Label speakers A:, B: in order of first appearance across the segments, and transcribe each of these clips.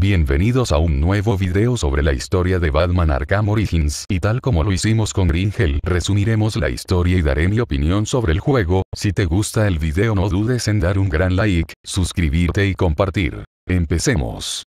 A: Bienvenidos a un nuevo video sobre la historia de Batman Arkham Origins y tal como lo hicimos con Green resumiremos la historia y daré mi opinión sobre el juego, si te gusta el video no dudes en dar un gran like, suscribirte y compartir. Empecemos.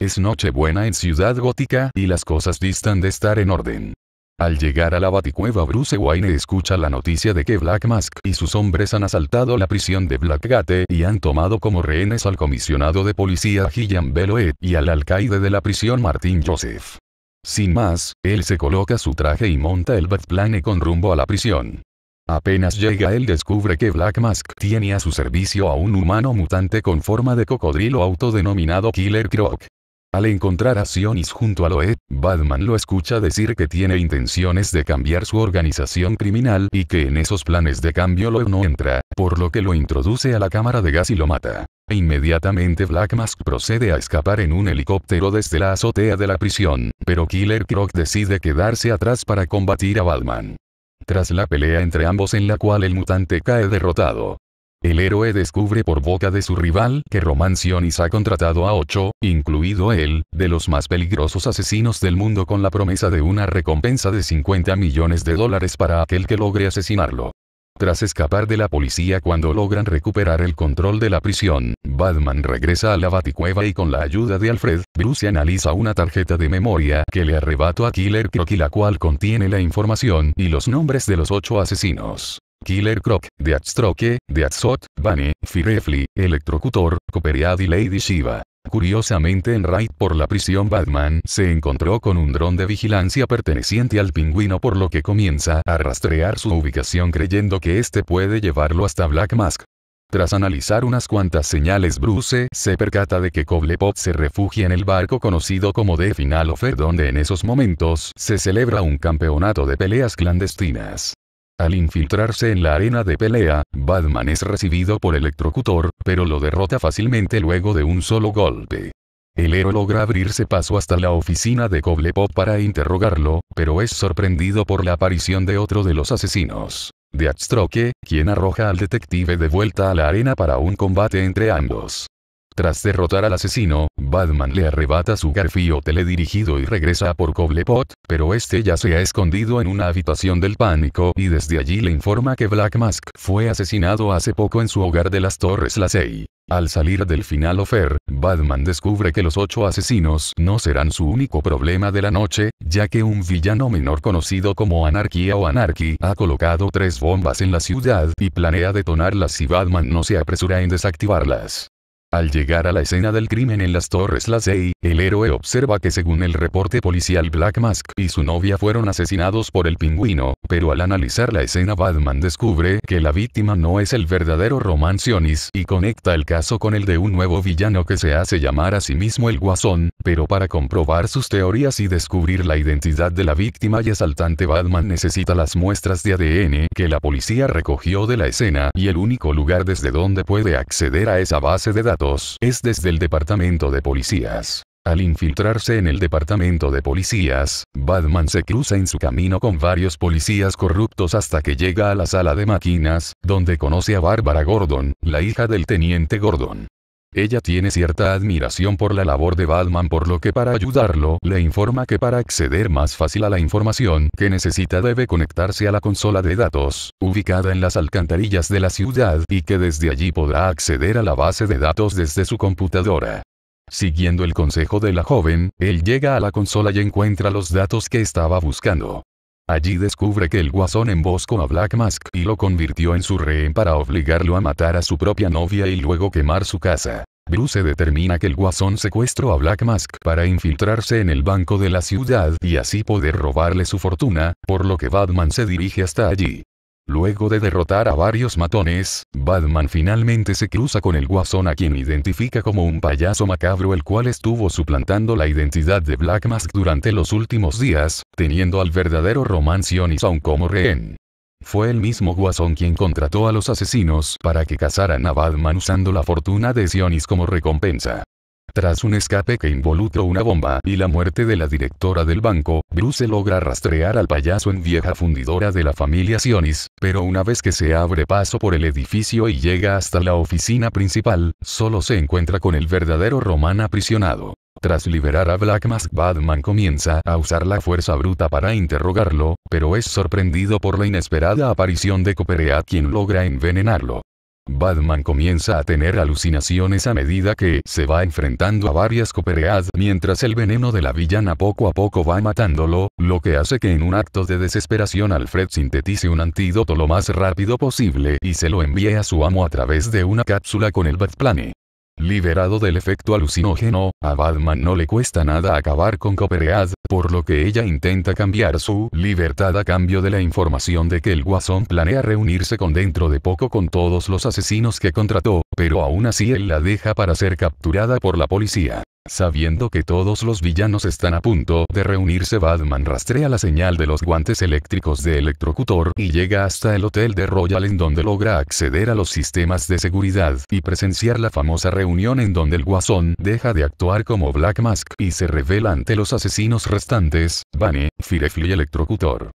A: Es noche buena en Ciudad Gótica y las cosas distan de estar en orden. Al llegar a la baticueva Bruce Wayne escucha la noticia de que Black Mask y sus hombres han asaltado la prisión de Blackgate y han tomado como rehenes al comisionado de policía Gillian Beloet y al alcaide de la prisión Martin Joseph. Sin más, él se coloca su traje y monta el Batplane con rumbo a la prisión. Apenas llega él descubre que Black Mask tiene a su servicio a un humano mutante con forma de cocodrilo autodenominado Killer Croc. Al encontrar a Sionis junto a Loe, Batman lo escucha decir que tiene intenciones de cambiar su organización criminal y que en esos planes de cambio Loe no entra, por lo que lo introduce a la cámara de gas y lo mata. E inmediatamente Black Mask procede a escapar en un helicóptero desde la azotea de la prisión, pero Killer Croc decide quedarse atrás para combatir a Batman. Tras la pelea entre ambos en la cual el mutante cae derrotado, el héroe descubre por boca de su rival que Roman Sionis ha contratado a ocho, incluido él, de los más peligrosos asesinos del mundo con la promesa de una recompensa de 50 millones de dólares para aquel que logre asesinarlo. Tras escapar de la policía cuando logran recuperar el control de la prisión, Batman regresa a la Baticueva y con la ayuda de Alfred, Bruce analiza una tarjeta de memoria que le arrebato a Killer Croc y la cual contiene la información y los nombres de los ocho asesinos. Killer Croc, Deathstroke, Deathshot, Bunny, Firefly, Electrocutor, Copperhead y Lady Shiva. Curiosamente en Raid por la prisión Batman se encontró con un dron de vigilancia perteneciente al pingüino por lo que comienza a rastrear su ubicación creyendo que este puede llevarlo hasta Black Mask. Tras analizar unas cuantas señales Bruce se percata de que Cobblepot se refugia en el barco conocido como The Final Offer donde en esos momentos se celebra un campeonato de peleas clandestinas. Al infiltrarse en la arena de pelea, Batman es recibido por Electrocutor, pero lo derrota fácilmente luego de un solo golpe. El héroe logra abrirse paso hasta la oficina de Cobblepot para interrogarlo, pero es sorprendido por la aparición de otro de los asesinos. Deathstroke, quien arroja al detective de vuelta a la arena para un combate entre ambos. Tras derrotar al asesino, Batman le arrebata su garfío teledirigido y regresa por Cobblepot, pero este ya se ha escondido en una habitación del pánico y desde allí le informa que Black Mask fue asesinado hace poco en su hogar de las Torres 6. Al salir del final Ofer, Batman descubre que los ocho asesinos no serán su único problema de la noche, ya que un villano menor conocido como Anarquía o Anarchy ha colocado tres bombas en la ciudad y planea detonarlas si Batman no se apresura en desactivarlas. Al llegar a la escena del crimen en las Torres Lasey, el héroe observa que según el reporte policial Black Mask y su novia fueron asesinados por el pingüino, pero al analizar la escena Batman descubre que la víctima no es el verdadero Roman Sionis y conecta el caso con el de un nuevo villano que se hace llamar a sí mismo el Guasón, pero para comprobar sus teorías y descubrir la identidad de la víctima y asaltante Batman necesita las muestras de ADN que la policía recogió de la escena y el único lugar desde donde puede acceder a esa base de datos es desde el departamento de policías. Al infiltrarse en el departamento de policías, Batman se cruza en su camino con varios policías corruptos hasta que llega a la sala de máquinas, donde conoce a Bárbara Gordon, la hija del teniente Gordon. Ella tiene cierta admiración por la labor de Batman por lo que para ayudarlo le informa que para acceder más fácil a la información que necesita debe conectarse a la consola de datos, ubicada en las alcantarillas de la ciudad y que desde allí podrá acceder a la base de datos desde su computadora. Siguiendo el consejo de la joven, él llega a la consola y encuentra los datos que estaba buscando. Allí descubre que el guasón emboscó a Black Mask y lo convirtió en su rehén para obligarlo a matar a su propia novia y luego quemar su casa. Bruce determina que el guasón secuestró a Black Mask para infiltrarse en el banco de la ciudad y así poder robarle su fortuna, por lo que Batman se dirige hasta allí. Luego de derrotar a varios matones, Batman finalmente se cruza con el Guasón a quien identifica como un payaso macabro el cual estuvo suplantando la identidad de Black Mask durante los últimos días, teniendo al verdadero Roman aún como rehén. Fue el mismo Guasón quien contrató a los asesinos para que cazaran a Batman usando la fortuna de Sionis como recompensa. Tras un escape que involucró una bomba y la muerte de la directora del banco, Bruce logra rastrear al payaso en vieja fundidora de la familia Sionis, pero una vez que se abre paso por el edificio y llega hasta la oficina principal, solo se encuentra con el verdadero Román aprisionado. Tras liberar a Black Mask, Batman comienza a usar la fuerza bruta para interrogarlo, pero es sorprendido por la inesperada aparición de Copperhead quien logra envenenarlo. Batman comienza a tener alucinaciones a medida que se va enfrentando a varias copereadas mientras el veneno de la villana poco a poco va matándolo, lo que hace que en un acto de desesperación Alfred sintetice un antídoto lo más rápido posible y se lo envíe a su amo a través de una cápsula con el Batplane. Liberado del efecto alucinógeno, a Batman no le cuesta nada acabar con Copperhead, por lo que ella intenta cambiar su libertad a cambio de la información de que el Guasón planea reunirse con dentro de poco con todos los asesinos que contrató, pero aún así él la deja para ser capturada por la policía. Sabiendo que todos los villanos están a punto de reunirse Batman rastrea la señal de los guantes eléctricos de Electrocutor y llega hasta el hotel de Royal en donde logra acceder a los sistemas de seguridad y presenciar la famosa reunión en donde el Guasón deja de actuar como Black Mask y se revela ante los asesinos restantes, Bane, Firefly y Electrocutor.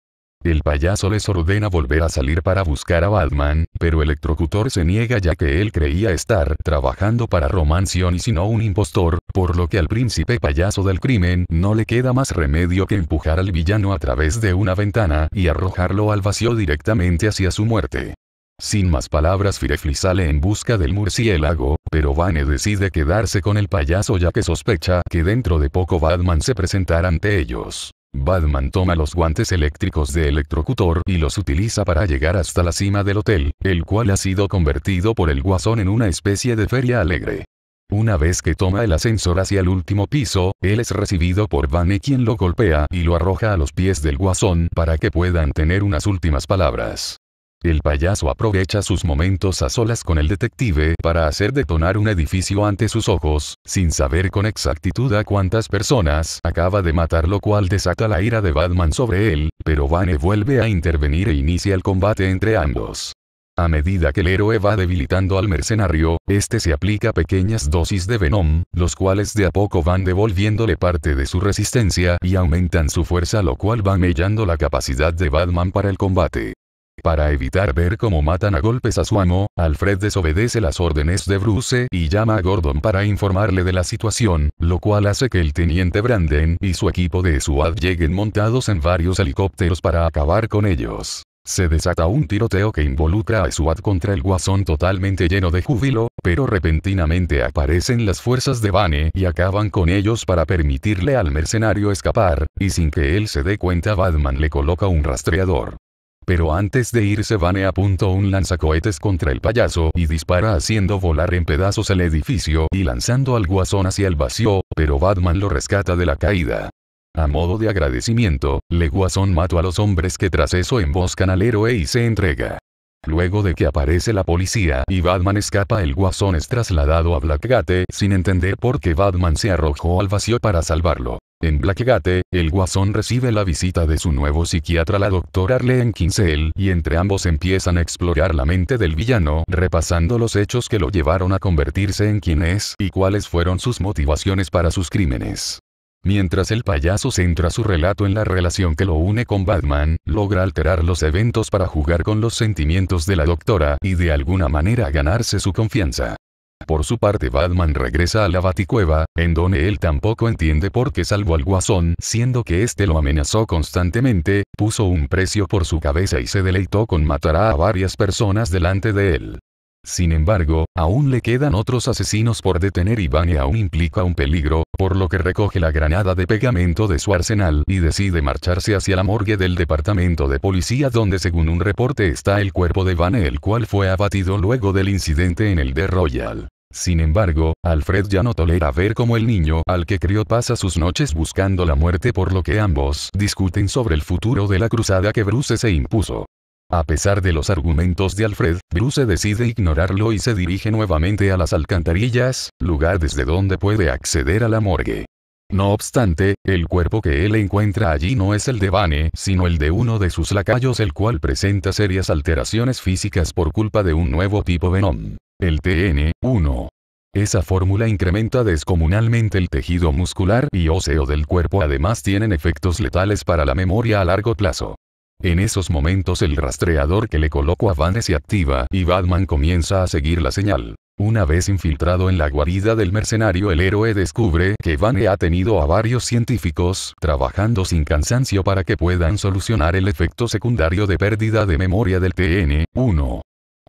A: El payaso les ordena volver a salir para buscar a Batman, pero Electrocutor se niega ya que él creía estar trabajando para Roman y sino un impostor, por lo que al príncipe payaso del crimen no le queda más remedio que empujar al villano a través de una ventana y arrojarlo al vacío directamente hacia su muerte. Sin más palabras Firefly sale en busca del murciélago, pero Vane decide quedarse con el payaso ya que sospecha que dentro de poco Batman se presentará ante ellos. Batman toma los guantes eléctricos de Electrocutor y los utiliza para llegar hasta la cima del hotel, el cual ha sido convertido por el Guasón en una especie de feria alegre. Una vez que toma el ascensor hacia el último piso, él es recibido por Vane quien lo golpea y lo arroja a los pies del Guasón para que puedan tener unas últimas palabras. El payaso aprovecha sus momentos a solas con el detective para hacer detonar un edificio ante sus ojos, sin saber con exactitud a cuántas personas acaba de matar lo cual desata la ira de Batman sobre él, pero Vane vuelve a intervenir e inicia el combate entre ambos. A medida que el héroe va debilitando al mercenario, este se aplica pequeñas dosis de Venom, los cuales de a poco van devolviéndole parte de su resistencia y aumentan su fuerza lo cual va mellando la capacidad de Batman para el combate. Para evitar ver cómo matan a golpes a su amo, Alfred desobedece las órdenes de Bruce y llama a Gordon para informarle de la situación, lo cual hace que el teniente Branden y su equipo de SWAT lleguen montados en varios helicópteros para acabar con ellos. Se desata un tiroteo que involucra a SWAT contra el guasón totalmente lleno de júbilo, pero repentinamente aparecen las fuerzas de Bane y acaban con ellos para permitirle al mercenario escapar, y sin que él se dé cuenta Batman le coloca un rastreador. Pero antes de irse Vane apuntó un lanzacohetes contra el payaso y dispara haciendo volar en pedazos el edificio y lanzando al guasón hacia el vacío, pero Batman lo rescata de la caída. A modo de agradecimiento, Le Guasón mató a los hombres que tras eso emboscan al héroe y se entrega. Luego de que aparece la policía y Batman escapa el guasón es trasladado a Blackgate sin entender por qué Batman se arrojó al vacío para salvarlo. En Blackgate, el guasón recibe la visita de su nuevo psiquiatra la doctora Arlene Kinzel y entre ambos empiezan a explorar la mente del villano repasando los hechos que lo llevaron a convertirse en quien es y cuáles fueron sus motivaciones para sus crímenes. Mientras el payaso centra su relato en la relación que lo une con Batman, logra alterar los eventos para jugar con los sentimientos de la doctora y de alguna manera ganarse su confianza. Por su parte Batman regresa a la Baticueva, en donde él tampoco entiende por qué salvó al Guasón, siendo que este lo amenazó constantemente, puso un precio por su cabeza y se deleitó con matar a varias personas delante de él. Sin embargo, aún le quedan otros asesinos por detener y Bane aún implica un peligro, por lo que recoge la granada de pegamento de su arsenal y decide marcharse hacia la morgue del departamento de policía donde según un reporte está el cuerpo de Vane el cual fue abatido luego del incidente en el de Royal. Sin embargo, Alfred ya no tolera ver cómo el niño al que crió pasa sus noches buscando la muerte por lo que ambos discuten sobre el futuro de la cruzada que Bruce se impuso. A pesar de los argumentos de Alfred, Bruce decide ignorarlo y se dirige nuevamente a las alcantarillas, lugar desde donde puede acceder a la morgue. No obstante, el cuerpo que él encuentra allí no es el de Vane, sino el de uno de sus lacayos el cual presenta serias alteraciones físicas por culpa de un nuevo tipo Venom. El TN-1. Esa fórmula incrementa descomunalmente el tejido muscular y óseo del cuerpo además tienen efectos letales para la memoria a largo plazo. En esos momentos el rastreador que le colocó a Vane se activa y Batman comienza a seguir la señal. Una vez infiltrado en la guarida del mercenario el héroe descubre que Vane ha tenido a varios científicos trabajando sin cansancio para que puedan solucionar el efecto secundario de pérdida de memoria del TN-1.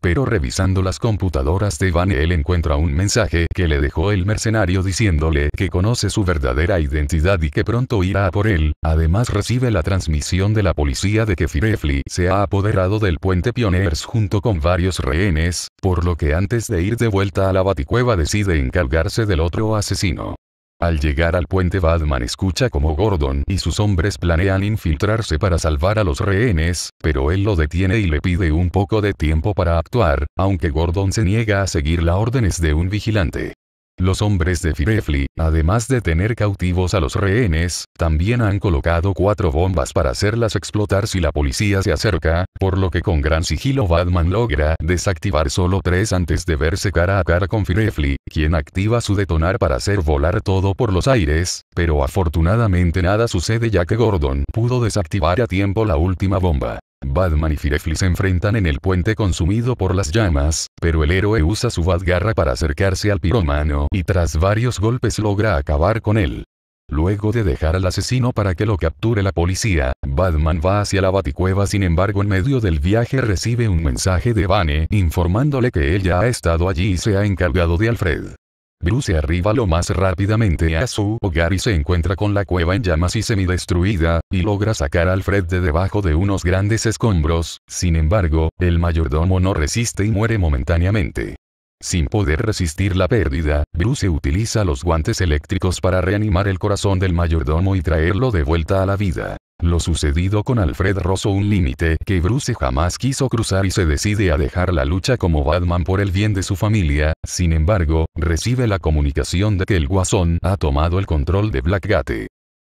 A: Pero revisando las computadoras de Van él encuentra un mensaje que le dejó el mercenario diciéndole que conoce su verdadera identidad y que pronto irá a por él, además recibe la transmisión de la policía de que Firefly se ha apoderado del puente Pioneers junto con varios rehenes, por lo que antes de ir de vuelta a la baticueva decide encargarse del otro asesino. Al llegar al puente Batman escucha como Gordon y sus hombres planean infiltrarse para salvar a los rehenes, pero él lo detiene y le pide un poco de tiempo para actuar, aunque Gordon se niega a seguir las órdenes de un vigilante. Los hombres de Firefly, además de tener cautivos a los rehenes, también han colocado cuatro bombas para hacerlas explotar si la policía se acerca, por lo que con gran sigilo Batman logra desactivar solo tres antes de verse cara a cara con Firefly, quien activa su detonar para hacer volar todo por los aires, pero afortunadamente nada sucede ya que Gordon pudo desactivar a tiempo la última bomba. Batman y Firefly se enfrentan en el puente consumido por las llamas, pero el héroe usa su Batgarra para acercarse al piromano y tras varios golpes logra acabar con él. Luego de dejar al asesino para que lo capture la policía, Batman va hacia la baticueva sin embargo en medio del viaje recibe un mensaje de Bane informándole que ella ha estado allí y se ha encargado de Alfred. Bruce arriba lo más rápidamente a su hogar y se encuentra con la cueva en llamas y semidestruida, y logra sacar a Alfred de debajo de unos grandes escombros, sin embargo, el mayordomo no resiste y muere momentáneamente. Sin poder resistir la pérdida, Bruce utiliza los guantes eléctricos para reanimar el corazón del mayordomo y traerlo de vuelta a la vida. Lo sucedido con Alfred rozó un límite que Bruce jamás quiso cruzar y se decide a dejar la lucha como Batman por el bien de su familia, sin embargo, recibe la comunicación de que el Guasón ha tomado el control de Blackgate.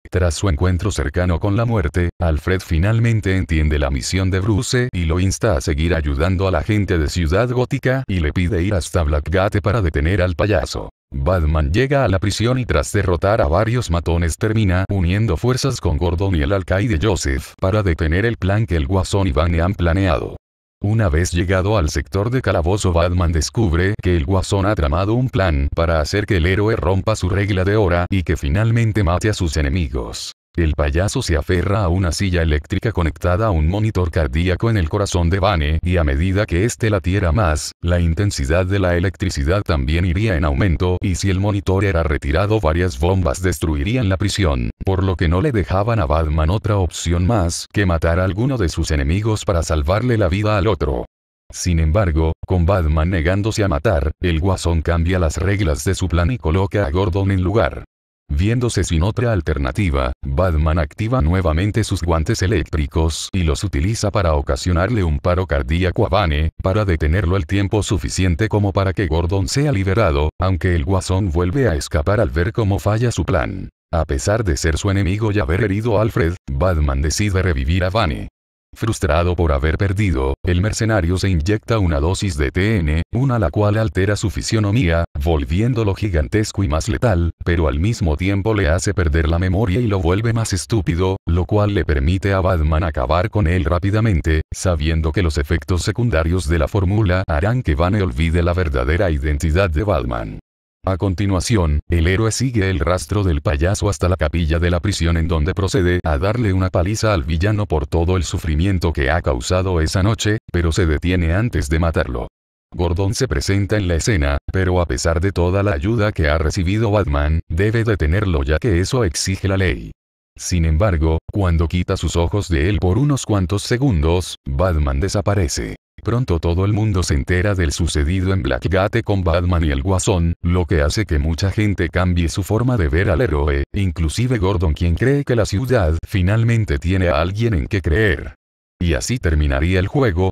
A: Tras su encuentro cercano con la muerte, Alfred finalmente entiende la misión de Bruce y lo insta a seguir ayudando a la gente de Ciudad Gótica y le pide ir hasta Blackgate para detener al payaso. Batman llega a la prisión y tras derrotar a varios matones termina uniendo fuerzas con Gordon y el alcaide Joseph para detener el plan que el Guasón y Bane han planeado. Una vez llegado al sector de calabozo Batman descubre que el Guasón ha tramado un plan para hacer que el héroe rompa su regla de hora y que finalmente mate a sus enemigos. El payaso se aferra a una silla eléctrica conectada a un monitor cardíaco en el corazón de Vane y a medida que éste latiera más, la intensidad de la electricidad también iría en aumento y si el monitor era retirado varias bombas destruirían la prisión, por lo que no le dejaban a Batman otra opción más que matar a alguno de sus enemigos para salvarle la vida al otro. Sin embargo, con Batman negándose a matar, el guasón cambia las reglas de su plan y coloca a Gordon en lugar Viéndose sin otra alternativa, Batman activa nuevamente sus guantes eléctricos y los utiliza para ocasionarle un paro cardíaco a Bane, para detenerlo el tiempo suficiente como para que Gordon sea liberado, aunque el guasón vuelve a escapar al ver cómo falla su plan. A pesar de ser su enemigo y haber herido a Alfred, Batman decide revivir a Vane. Frustrado por haber perdido, el mercenario se inyecta una dosis de TN, una la cual altera su fisionomía, volviéndolo gigantesco y más letal, pero al mismo tiempo le hace perder la memoria y lo vuelve más estúpido, lo cual le permite a Batman acabar con él rápidamente, sabiendo que los efectos secundarios de la fórmula harán que Bane olvide la verdadera identidad de Batman. A continuación, el héroe sigue el rastro del payaso hasta la capilla de la prisión en donde procede a darle una paliza al villano por todo el sufrimiento que ha causado esa noche, pero se detiene antes de matarlo. Gordon se presenta en la escena, pero a pesar de toda la ayuda que ha recibido Batman, debe detenerlo ya que eso exige la ley. Sin embargo, cuando quita sus ojos de él por unos cuantos segundos, Batman desaparece. Pronto todo el mundo se entera del sucedido en Blackgate con Batman y el Guasón, lo que hace que mucha gente cambie su forma de ver al héroe, inclusive Gordon quien cree que la ciudad finalmente tiene a alguien en que creer. Y así terminaría el juego,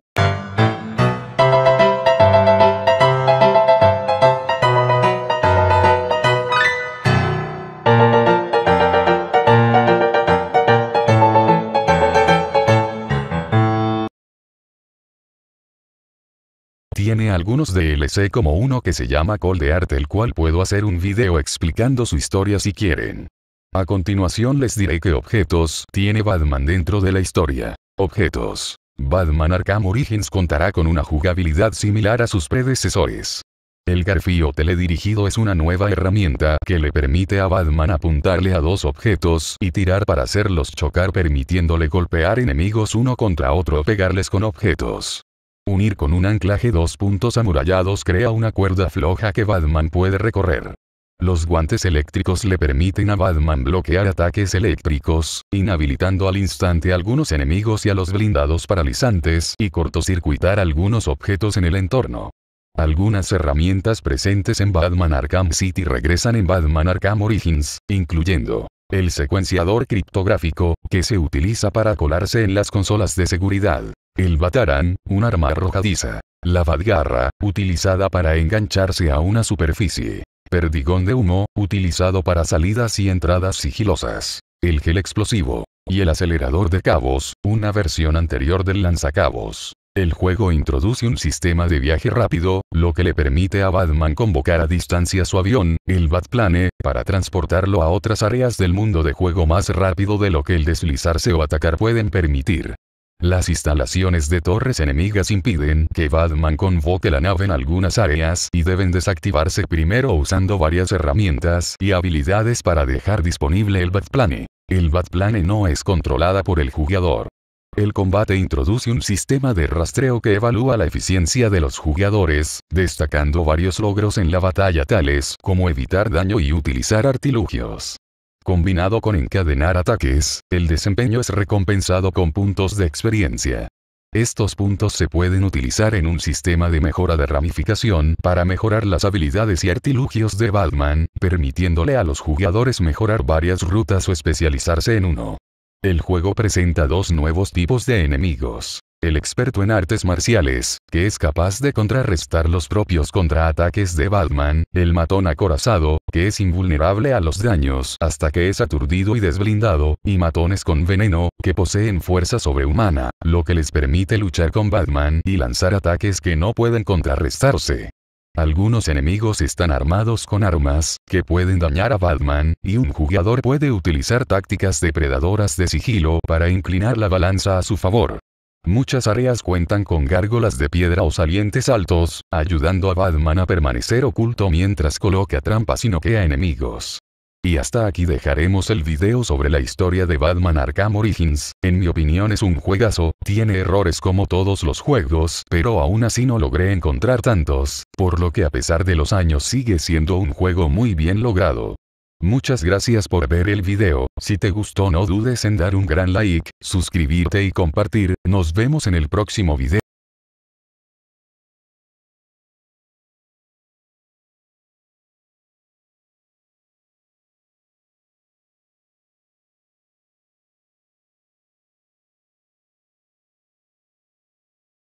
A: tiene algunos DLC como uno que se llama Call de Arte el cual puedo hacer un video explicando su historia si quieren. A continuación les diré qué objetos tiene Batman dentro de la historia. Objetos. Batman Arkham Origins contará con una jugabilidad similar a sus predecesores. El garfío teledirigido es una nueva herramienta que le permite a Batman apuntarle a dos objetos y tirar para hacerlos chocar permitiéndole golpear enemigos uno contra otro o pegarles con objetos. Unir con un anclaje dos puntos amurallados crea una cuerda floja que Batman puede recorrer. Los guantes eléctricos le permiten a Batman bloquear ataques eléctricos, inhabilitando al instante a algunos enemigos y a los blindados paralizantes y cortocircuitar algunos objetos en el entorno. Algunas herramientas presentes en Batman Arkham City regresan en Batman Arkham Origins, incluyendo el secuenciador criptográfico, que se utiliza para colarse en las consolas de seguridad, el batarán, un arma arrojadiza. La Batgarra, utilizada para engancharse a una superficie. Perdigón de humo, utilizado para salidas y entradas sigilosas. El gel explosivo. Y el acelerador de cabos, una versión anterior del lanzacabos. El juego introduce un sistema de viaje rápido, lo que le permite a Batman convocar a distancia su avión, el Batplane, para transportarlo a otras áreas del mundo de juego más rápido de lo que el deslizarse o atacar pueden permitir. Las instalaciones de torres enemigas impiden que Batman convoque la nave en algunas áreas y deben desactivarse primero usando varias herramientas y habilidades para dejar disponible el Batplane. El Batplane no es controlada por el jugador. El combate introduce un sistema de rastreo que evalúa la eficiencia de los jugadores, destacando varios logros en la batalla tales como evitar daño y utilizar artilugios. Combinado con encadenar ataques, el desempeño es recompensado con puntos de experiencia. Estos puntos se pueden utilizar en un sistema de mejora de ramificación para mejorar las habilidades y artilugios de Batman, permitiéndole a los jugadores mejorar varias rutas o especializarse en uno. El juego presenta dos nuevos tipos de enemigos el experto en artes marciales, que es capaz de contrarrestar los propios contraataques de Batman, el matón acorazado, que es invulnerable a los daños hasta que es aturdido y desblindado, y matones con veneno, que poseen fuerza sobrehumana, lo que les permite luchar con Batman y lanzar ataques que no pueden contrarrestarse. Algunos enemigos están armados con armas, que pueden dañar a Batman, y un jugador puede utilizar tácticas depredadoras de sigilo para inclinar la balanza a su favor. Muchas áreas cuentan con gárgolas de piedra o salientes altos, ayudando a Batman a permanecer oculto mientras coloca trampas y noquea enemigos. Y hasta aquí dejaremos el video sobre la historia de Batman Arkham Origins, en mi opinión es un juegazo, tiene errores como todos los juegos, pero aún así no logré encontrar tantos, por lo que a pesar de los años sigue siendo un juego muy bien logrado. Muchas gracias por ver el video, si te gustó no dudes en dar un gran like, suscribirte y compartir, nos vemos en el próximo video.